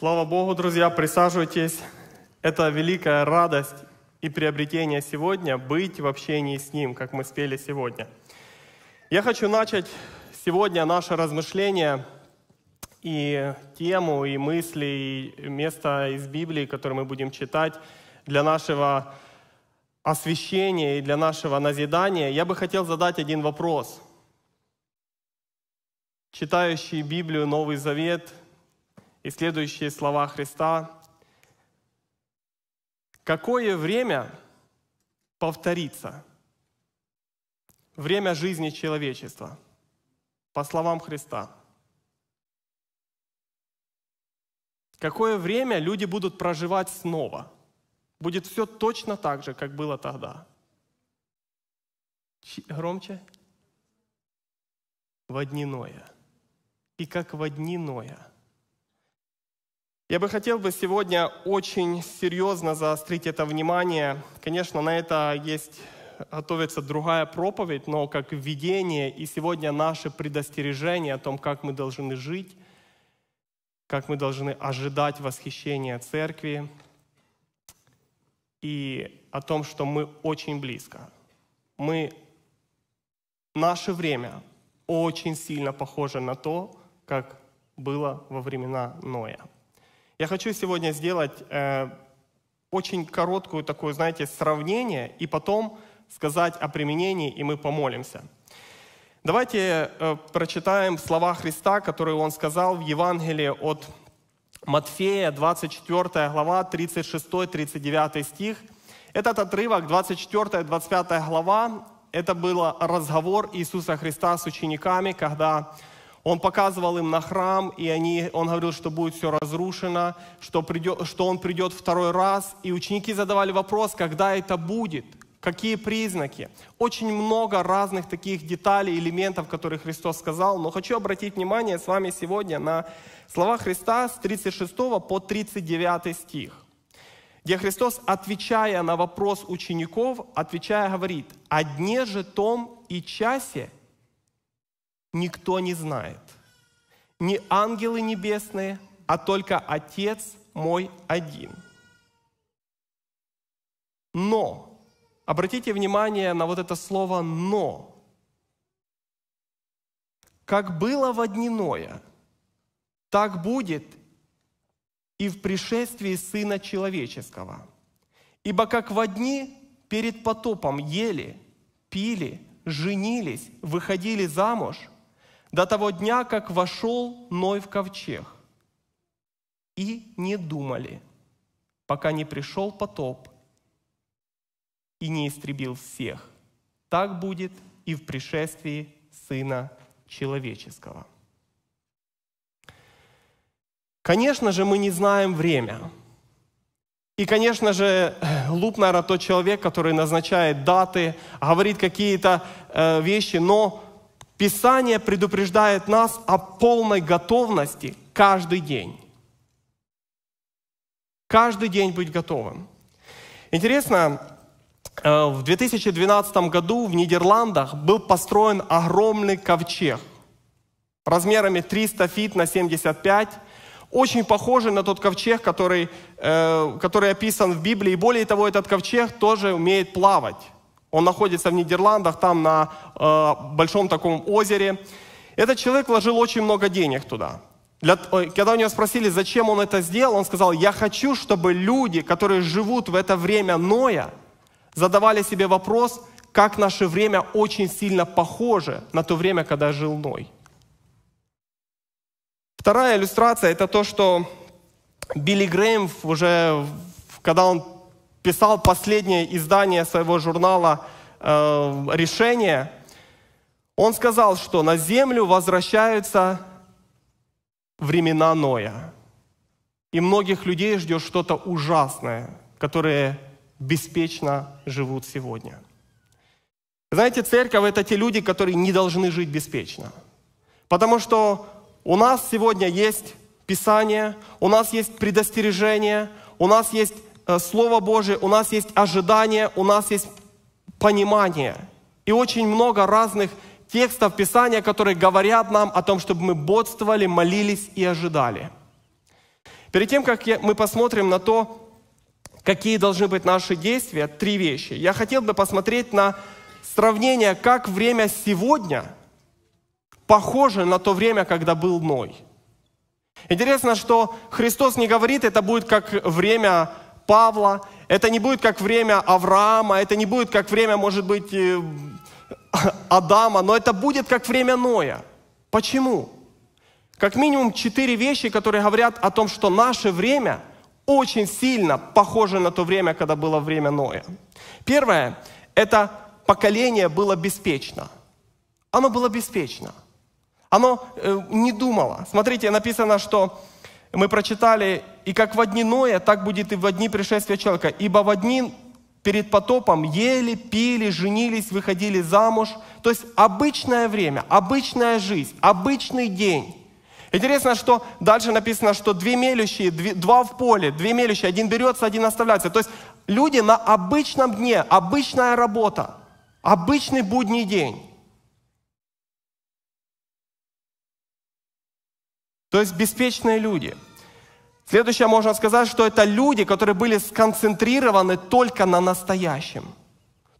Слава Богу, друзья, присаживайтесь. Это великая радость и приобретение сегодня быть в общении с Ним, как мы спели сегодня. Я хочу начать сегодня наше размышление и тему, и мысли, и место из Библии, которое мы будем читать для нашего освящения и для нашего назидания. Я бы хотел задать один вопрос. Читающий Библию Новый Завет – и следующие слова Христа. Какое время повторится? Время жизни человечества, по словам Христа. Какое время люди будут проживать снова? Будет все точно так же, как было тогда. Ч- громче. Водниное И как водниное. Я бы хотел бы сегодня очень серьезно заострить это внимание. Конечно, на это есть готовится другая проповедь, но как введение и сегодня наше предостережение о том, как мы должны жить, как мы должны ожидать восхищения церкви и о том, что мы очень близко. Мы, наше время очень сильно похоже на то, как было во времена Ноя. Я хочу сегодня сделать э, очень короткую такое, знаете, сравнение и потом сказать о применении, и мы помолимся. Давайте э, прочитаем слова Христа, которые Он сказал в Евангелии от Матфея, 24 глава, 36-39 стих. Этот отрывок, 24-25 глава, это был разговор Иисуса Христа с учениками, когда он показывал им на храм, и они, он говорил, что будет все разрушено, что, придет, что он придет второй раз. И ученики задавали вопрос, когда это будет, какие признаки. Очень много разных таких деталей, элементов, которые Христос сказал. Но хочу обратить внимание с вами сегодня на слова Христа с 36 по 39 стих где Христос, отвечая на вопрос учеников, отвечая, говорит, «О дне же том и часе никто не знает. ни ангелы небесные, а только Отец мой один. Но, обратите внимание на вот это слово «но». Как было в одниное, так будет и в пришествии Сына Человеческого. Ибо как в одни перед потопом ели, пили, женились, выходили замуж – до того дня, как вошел Ной в ковчег. И не думали, пока не пришел потоп и не истребил всех. Так будет и в пришествии Сына Человеческого. Конечно же, мы не знаем время. И, конечно же, луп, наверное, тот человек, который назначает даты, говорит какие-то э, вещи, но Писание предупреждает нас о полной готовности каждый день. Каждый день быть готовым. Интересно, э, в 2012 году в Нидерландах был построен огромный ковчег размерами 300 фит на 75, очень похожий на тот ковчег, который, э, который описан в Библии. и Более того, этот ковчег тоже умеет плавать. Он находится в Нидерландах, там на э, большом таком озере. Этот человек вложил очень много денег туда. Для, э, когда у него спросили, зачем он это сделал, он сказал, я хочу, чтобы люди, которые живут в это время Ноя, задавали себе вопрос, как наше время очень сильно похоже на то время, когда жил Ной. Вторая иллюстрация – это то, что Билли Грейм уже, когда он писал последнее издание своего журнала э, «Решение», он сказал, что на землю возвращаются времена Ноя. И многих людей ждет что-то ужасное, которые беспечно живут сегодня. Знаете, церковь – это те люди, которые не должны жить беспечно. Потому что у нас сегодня есть Писание, у нас есть предостережение, у нас есть Э, Слово Божие, у нас есть ожидание, у нас есть понимание. И очень много разных текстов Писания, которые говорят нам о том, чтобы мы бодствовали, молились и ожидали. Перед тем, как мы посмотрим на то, какие должны быть наши действия, три вещи. Я хотел бы посмотреть на сравнение, как время сегодня похоже на то время, когда был Ной. Интересно, что Христос не говорит, это будет как время Павла, это не будет как время Авраама, это не будет как время, может быть, э, Адама, но это будет как время Ноя. Почему? Как минимум четыре вещи, которые говорят о том, что наше время очень сильно похоже на то время, когда было время Ноя. Первое – это поколение было беспечно. Оно было беспечно. Оно э, не думало. Смотрите, написано, что мы прочитали, и как в дни Ноя, так будет и в дни пришествия человека. Ибо в дни перед потопом ели, пили, женились, выходили замуж. То есть обычное время, обычная жизнь, обычный день. Интересно, что дальше написано, что две мелющие, два в поле, две мелющие, один берется, один оставляется. То есть люди на обычном дне, обычная работа, обычный будний день. То есть беспечные люди. Следующее можно сказать, что это люди, которые были сконцентрированы только на настоящем.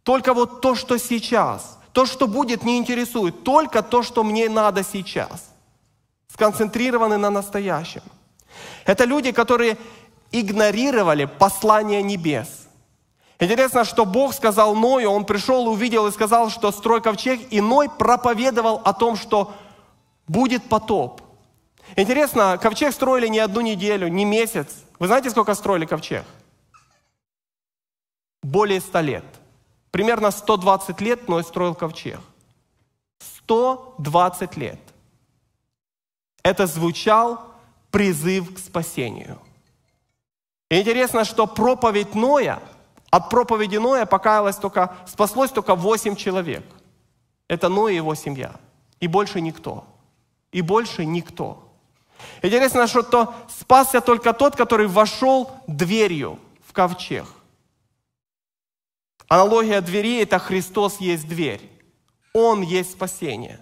Только вот то, что сейчас. То, что будет, не интересует. Только то, что мне надо сейчас. Сконцентрированы на настоящем. Это люди, которые игнорировали послание небес. Интересно, что Бог сказал Ною, он пришел, увидел и сказал, что строй ковчег, и Ной проповедовал о том, что будет потоп – Интересно, ковчег строили не одну неделю, не месяц. Вы знаете, сколько строили ковчег? Более 100 лет. Примерно 120 лет Ной строил ковчег. 120 лет. Это звучал призыв к спасению. интересно, что проповедь Ноя, от проповеди Ноя покаялось только, спаслось только 8 человек. Это Ной и его семья. И больше никто. И больше никто. Интересно, что спасся только тот, который вошел дверью в ковчег. Аналогия двери – это Христос есть дверь. Он есть спасение.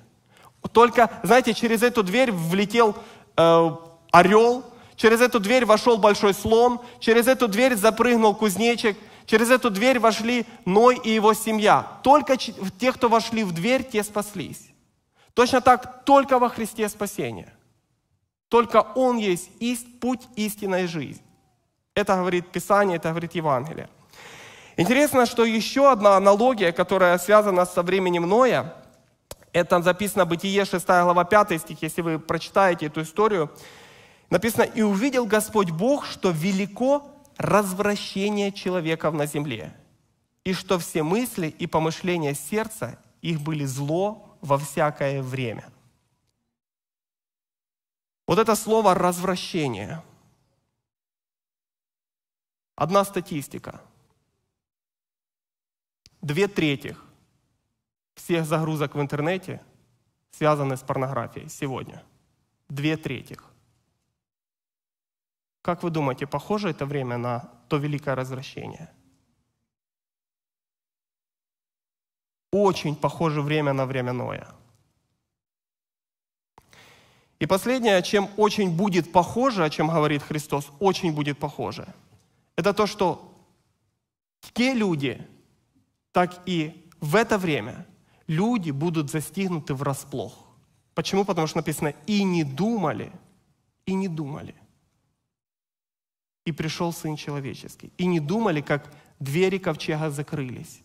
Только, знаете, через эту дверь влетел э, орел, через эту дверь вошел большой слон, через эту дверь запрыгнул кузнечик, через эту дверь вошли Ной и его семья. Только те, кто вошли в дверь, те спаслись. Точно так, только во Христе спасение. Только Он есть ист, путь, истинной жизни. Это говорит Писание, это говорит Евангелие. Интересно, что еще одна аналогия, которая связана со временем Ноя, это записано Бытие 6 глава 5 стих, если вы прочитаете эту историю. Написано, «И увидел Господь Бог, что велико развращение человеков на земле, и что все мысли и помышления сердца их были зло во всякое время». Вот это слово «развращение». Одна статистика. Две трети всех загрузок в интернете связаны с порнографией сегодня. Две трети. Как вы думаете, похоже это время на то великое развращение? Очень похоже время на время Ноя. И последнее, чем очень будет похоже, о чем говорит Христос, очень будет похоже, это то, что те люди, так и в это время люди будут застигнуты врасплох. Почему? Потому что написано «и не думали, и не думали». И пришел Сын Человеческий. И не думали, как двери ковчега закрылись.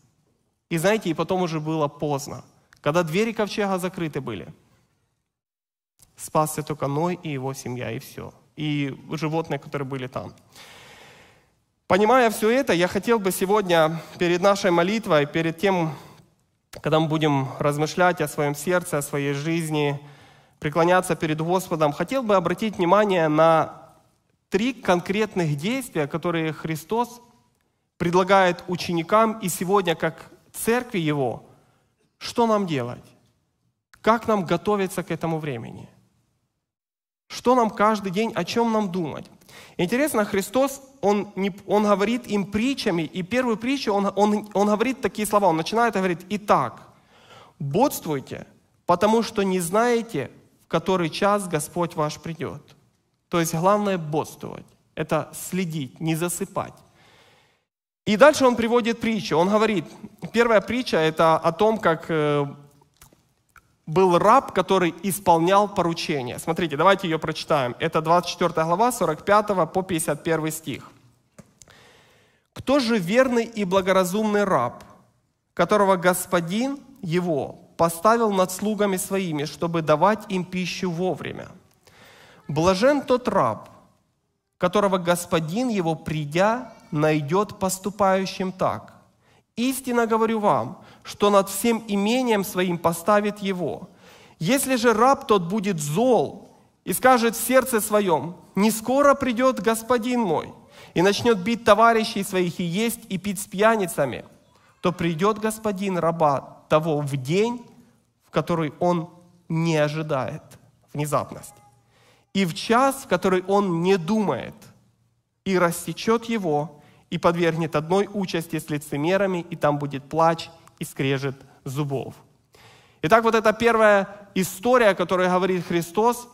И знаете, и потом уже было поздно. Когда двери ковчега закрыты были – Спасся только Ной и его семья, и все. И животные, которые были там. Понимая все это, я хотел бы сегодня перед нашей молитвой, перед тем, когда мы будем размышлять о своем сердце, о своей жизни, преклоняться перед Господом, хотел бы обратить внимание на три конкретных действия, которые Христос предлагает ученикам и сегодня как церкви Его, что нам делать, как нам готовиться к этому времени – что нам каждый день, о чем нам думать? Интересно, Христос, он, не, он говорит им притчами, и первую притчу он, он, он говорит такие слова, он начинает говорить, «Итак, бодствуйте, потому что не знаете, в который час Господь ваш придет». То есть главное – бодствовать, это следить, не засыпать. И дальше он приводит притчу. Он говорит, первая притча – это о том, как э, был раб, который исполнял поручение. Смотрите, давайте ее прочитаем. Это 24 глава, 45 по 51 стих. «Кто же верный и благоразумный раб, которого господин его поставил над слугами своими, чтобы давать им пищу вовремя? Блажен тот раб, которого господин его, придя, найдет поступающим так. Истинно говорю вам, что над всем имением своим поставит его. Если же раб тот будет зол и скажет в сердце своем, «Не скоро придет господин мой», и начнет бить товарищей своих и есть и пить с пьяницами, то придет господин раба того в день, в который он не ожидает внезапность, и в час, в который он не думает, и рассечет его, и подвергнет одной участи с лицемерами, и там будет плач – и скрежет зубов. Итак, вот эта первая история, о которой говорит Христос,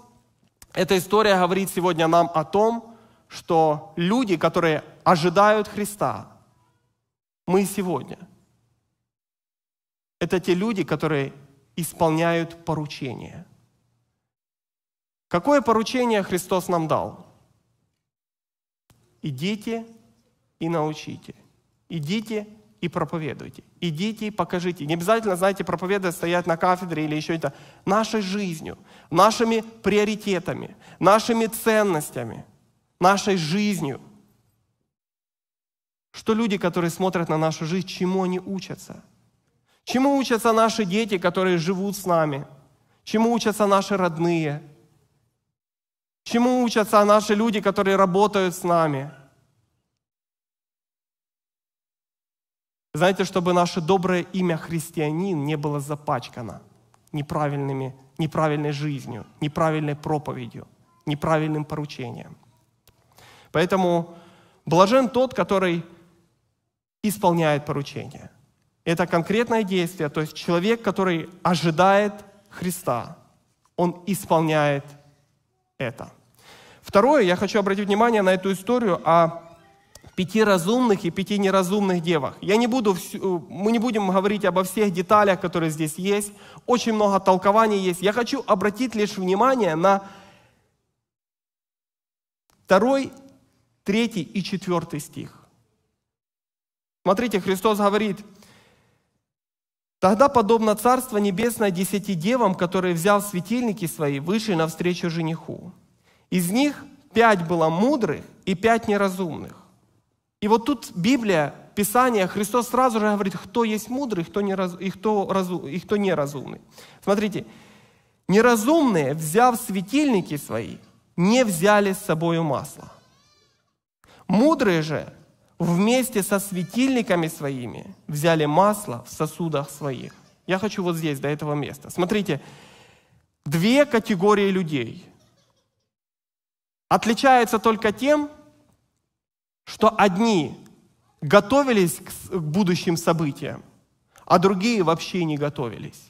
эта история говорит сегодня нам о том, что люди, которые ожидают Христа, мы сегодня, это те люди, которые исполняют поручение. Какое поручение Христос нам дал? Идите и научите. Идите и проповедуйте. Идите и покажите. Не обязательно, знаете, проповедовать, стоять на кафедре или еще это. Нашей жизнью, нашими приоритетами, нашими ценностями, нашей жизнью. Что люди, которые смотрят на нашу жизнь, чему они учатся? Чему учатся наши дети, которые живут с нами? Чему учатся наши родные? Чему учатся наши люди, которые работают с нами? Знаете, чтобы наше доброе имя христианин не было запачкано неправильными, неправильной жизнью, неправильной проповедью, неправильным поручением. Поэтому блажен тот, который исполняет поручение. Это конкретное действие, то есть человек, который ожидает Христа, он исполняет это. Второе, я хочу обратить внимание на эту историю о пяти разумных и пяти неразумных девах. Я не буду, э, мы не будем говорить обо всех деталях, которые здесь есть. Очень много толкований есть. Я хочу обратить лишь внимание на второй, третий и четвертый стих. Смотрите, Христос говорит, «Тогда подобно Царство Небесное десяти девам, которые, взяв светильники свои, вышли навстречу жениху. Из них пять было мудрых и пять неразумных. И вот тут Библия, Писание, Христос сразу же говорит, кто есть мудрый кто не раз, и, кто разу, и кто неразумный. Смотрите, неразумные, взяв светильники свои, не взяли с собой масло. Мудрые же вместе со светильниками своими взяли масло в сосудах своих. Я хочу вот здесь, до этого места. Смотрите, две категории людей отличаются только тем, что одни готовились к будущим событиям, а другие вообще не готовились.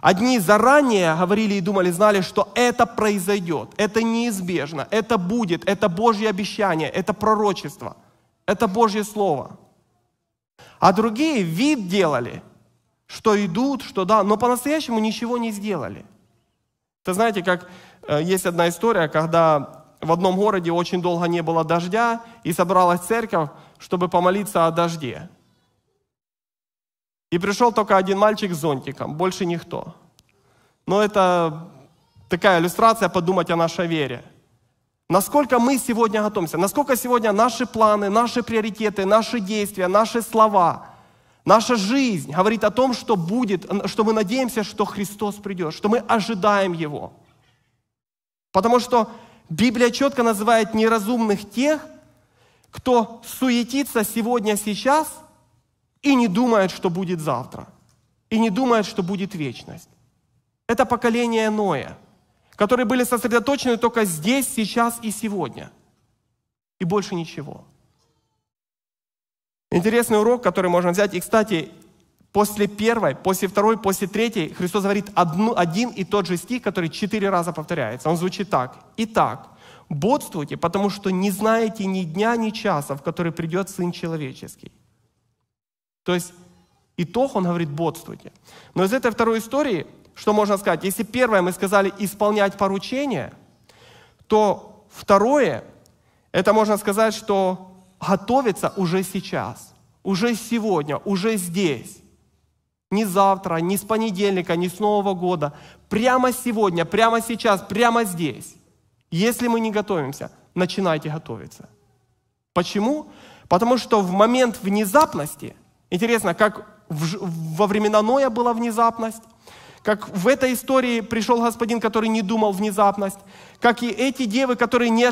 Одни заранее говорили и думали, знали, что это произойдет, это неизбежно, это будет, это Божье обещание, это пророчество, это Божье Слово. А другие вид делали, что идут, что да, но по-настоящему ничего не сделали. Это знаете, как э, есть одна история, когда в одном городе очень долго не было дождя, и собралась церковь, чтобы помолиться о дожде. И пришел только один мальчик с зонтиком, больше никто. Но это такая иллюстрация подумать о нашей вере. Насколько мы сегодня готовимся, насколько сегодня наши планы, наши приоритеты, наши действия, наши слова, наша жизнь говорит о том, что будет, что мы надеемся, что Христос придет, что мы ожидаем Его. Потому что Библия четко называет неразумных тех, кто суетится сегодня, сейчас и не думает, что будет завтра, и не думает, что будет вечность. Это поколение Ноя, которые были сосредоточены только здесь, сейчас и сегодня, и больше ничего. Интересный урок, который можно взять. И, кстати, После первой, после второй, после третьей Христос говорит одну, один и тот же стих, который четыре раза повторяется. Он звучит так. «Итак, бодствуйте, потому что не знаете ни дня, ни часа, в который придет Сын Человеческий». То есть итог, он говорит, бодствуйте. Но из этой второй истории, что можно сказать? Если первое мы сказали «исполнять поручение», то второе, это можно сказать, что готовиться уже сейчас, уже сегодня, уже здесь ни завтра, ни с понедельника, ни с Нового года. Прямо сегодня, прямо сейчас, прямо здесь. Если мы не готовимся, начинайте готовиться. Почему? Потому что в момент внезапности, интересно, как в, во времена Ноя была внезапность, как в этой истории пришел господин, который не думал внезапность, как и эти девы, которые не,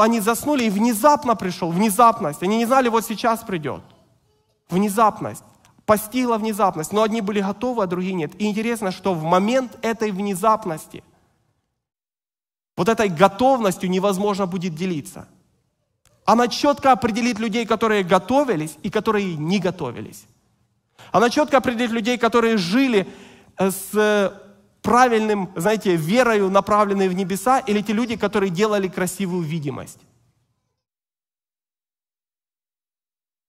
они заснули и внезапно пришел, внезапность. Они не знали, вот сейчас придет. Внезапность постигла внезапность, но одни были готовы, а другие нет. И интересно, что в момент этой внезапности, вот этой готовностью невозможно будет делиться. Она четко определит людей, которые готовились и которые не готовились. Она четко определит людей, которые жили э, с э, правильным, знаете, верою, направленной в небеса, или те люди, которые делали красивую видимость.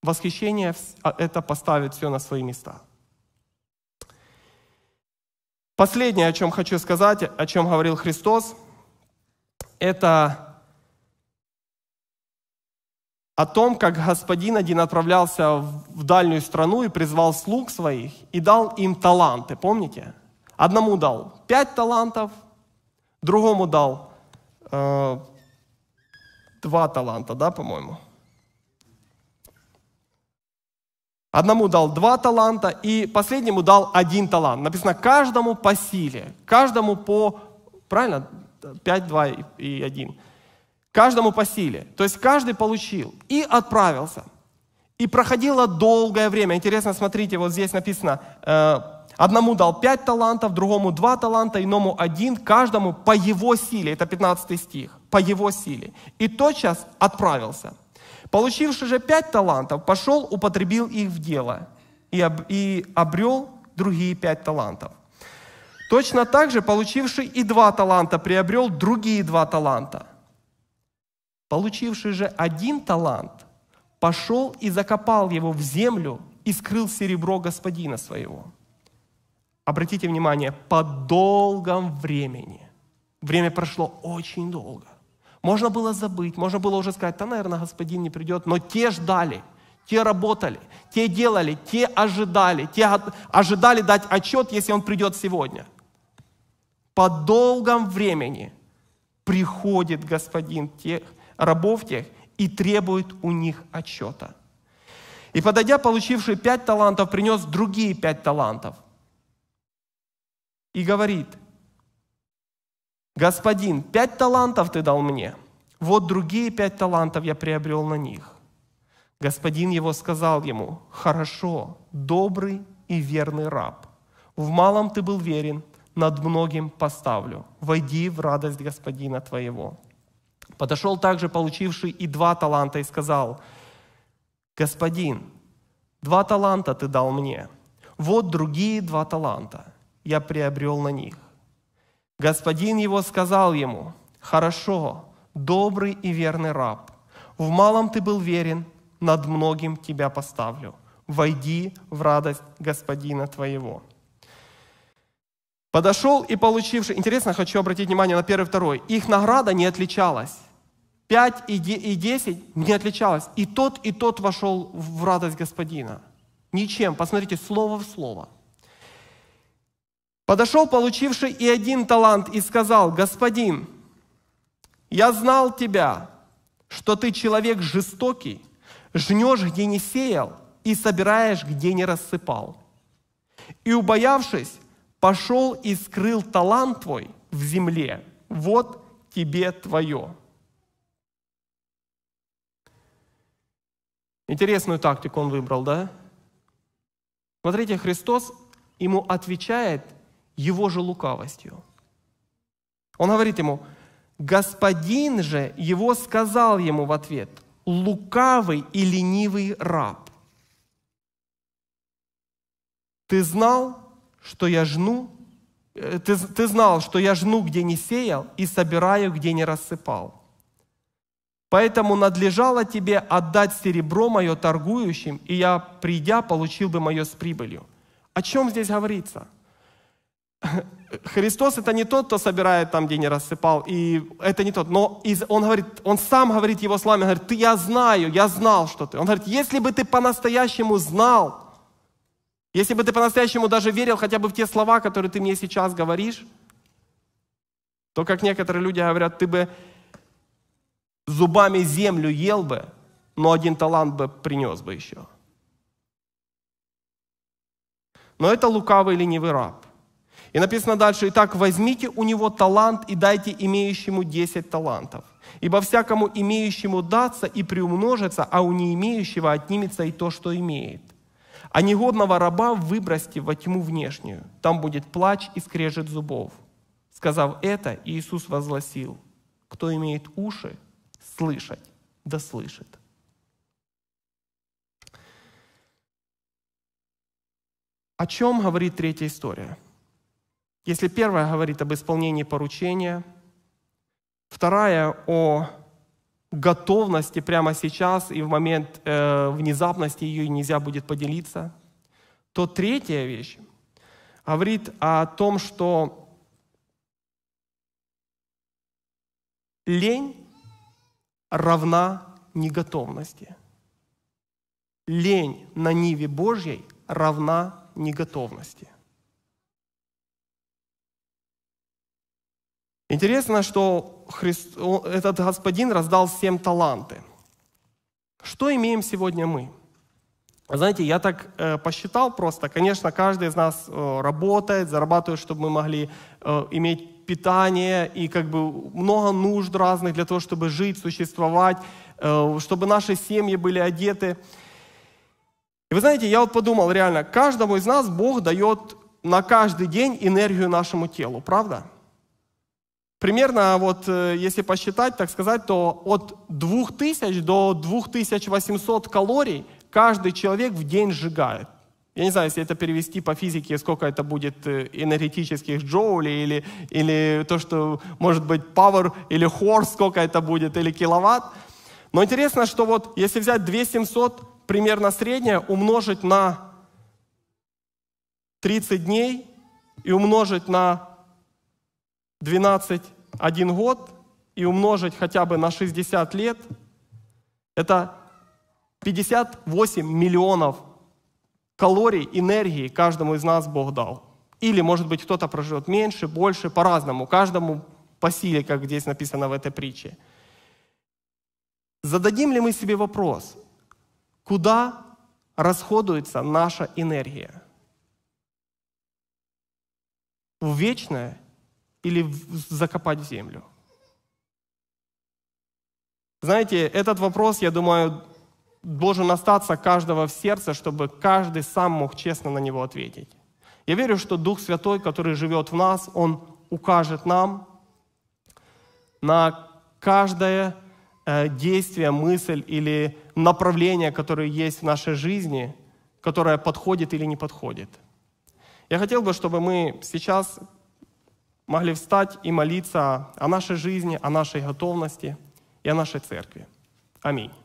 Восхищение — а, это поставит все на свои места. Последнее, о чем хочу сказать, о чем говорил Христос, это о том, как Господин один отправлялся в дальнюю страну и призвал слуг своих и дал им таланты, помните? Одному дал пять талантов, другому дал э, два таланта, да, по-моему? Одному дал два таланта и последнему дал один талант. Написано каждому по силе, каждому по, правильно, пять, два и один, Каждому по силе. То есть каждый получил и отправился. И проходило долгое время. Интересно, смотрите, вот здесь написано, э, одному дал пять талантов, другому два таланта, иному один, каждому по его силе. Это 15 стих. По его силе. И тотчас отправился. Получивший же пять талантов, пошел, употребил их в дело и, об, и обрел другие пять талантов. Точно так же получивший и два таланта приобрел другие два таланта. Получивший же один талант пошел и закопал его в землю и скрыл серебро господина своего. Обратите внимание, по долгом времени. Время прошло очень долго. Можно было забыть, можно было уже сказать, да, наверное, господин не придет, но те ждали, те работали, те делали, те ожидали, те ожидали дать отчет, если он придет сегодня. По долгом времени приходит господин тех, рабов тех и требует у них отчета. И подойдя, получивший пять талантов, принес другие пять талантов. И говорит – «Господин, пять талантов ты дал мне, вот другие пять талантов я приобрел на них». Господин его сказал ему, «Хорошо, добрый и верный раб, в малом ты был верен, над многим поставлю. Войди в радость господина твоего». Подошел также получивший и два таланта и сказал, «Господин, два таланта ты дал мне, вот другие два таланта я приобрел на них. Господин его сказал ему, «Хорошо, добрый и верный раб, в малом ты был верен, над многим тебя поставлю. Войди в радость Господина твоего». Подошел и получивший... Интересно, хочу обратить внимание на первый и второй. Их награда не отличалась. Пять и десять не отличалась. И тот, и тот вошел в радость Господина. Ничем. Посмотрите, слово в слово – Подошел получивший и один талант и сказал, «Господин, я знал тебя, что ты человек жестокий, жнешь, где не сеял, и собираешь, где не рассыпал. И, убоявшись, пошел и скрыл талант твой в земле. Вот тебе твое». Интересную тактику он выбрал, да? Смотрите, Христос ему отвечает – его же лукавостью. Он говорит ему, господин же его сказал ему в ответ, лукавый и ленивый раб. Ты знал, что я жну, э, ты, ты знал, что я жну, где не сеял, и собираю, где не рассыпал. Поэтому надлежало тебе отдать серебро мое торгующим, и я, придя, получил бы мое с прибылью. О чем здесь говорится? – Христос это не тот, кто собирает там, где не рассыпал, и это не тот. Но он говорит, он сам говорит его словами, говорит, ты, я знаю, я знал, что ты. Он говорит, если бы ты по-настоящему знал, если бы ты по-настоящему даже верил хотя бы в те слова, которые ты мне сейчас говоришь, то, как некоторые люди говорят, ты бы зубами землю ел бы, но один талант бы принес бы еще. Но это лукавый ленивый раб. И написано дальше, «Итак, возьмите у него талант и дайте имеющему десять талантов. Ибо всякому имеющему даться и приумножится, а у не имеющего отнимется и то, что имеет. А негодного раба выбросьте во тьму внешнюю, там будет плач и скрежет зубов». Сказав это, Иисус возгласил, «Кто имеет уши, слышать, да слышит». О чем говорит третья история – если первая говорит об исполнении поручения, вторая о готовности прямо сейчас и в момент э, внезапности ее нельзя будет поделиться, то третья вещь говорит о том, что лень равна неготовности. Лень на ниве Божьей равна неготовности – Интересно, что Христ, этот Господин раздал всем таланты. Что имеем сегодня мы? Знаете, я так э, посчитал просто, конечно, каждый из нас э, работает, зарабатывает, чтобы мы могли э, иметь питание и как бы много нужд разных для того, чтобы жить, существовать, э, чтобы наши семьи были одеты. И вы знаете, я вот подумал реально, каждому из нас Бог дает на каждый день энергию нашему телу, правда? Примерно а вот, э, если посчитать, так сказать, то от 2000 до 2800 калорий каждый человек в день сжигает. Я не знаю, если это перевести по физике, сколько это будет э, энергетических джоулей, или, или то, что может быть power или horse, сколько это будет, или киловатт. Но интересно, что вот если взять 2700, примерно среднее, умножить на 30 дней и умножить на 12, один год и умножить хотя бы на 60 лет, это 58 миллионов калорий, энергии каждому из нас Бог дал. Или, может быть, кто-то проживет меньше, больше, по-разному, каждому по силе, как здесь написано в этой притче. Зададим ли мы себе вопрос, куда расходуется наша энергия? В вечное или закопать в землю? Знаете, этот вопрос, я думаю, должен остаться каждого в сердце, чтобы каждый сам мог честно на него ответить. Я верю, что Дух Святой, который живет в нас, Он укажет нам на каждое э, действие, мысль или направление, которое есть в нашей жизни, которое подходит или не подходит. Я хотел бы, чтобы мы сейчас могли встать и молиться о нашей жизни, о нашей готовности и о нашей церкви. Аминь.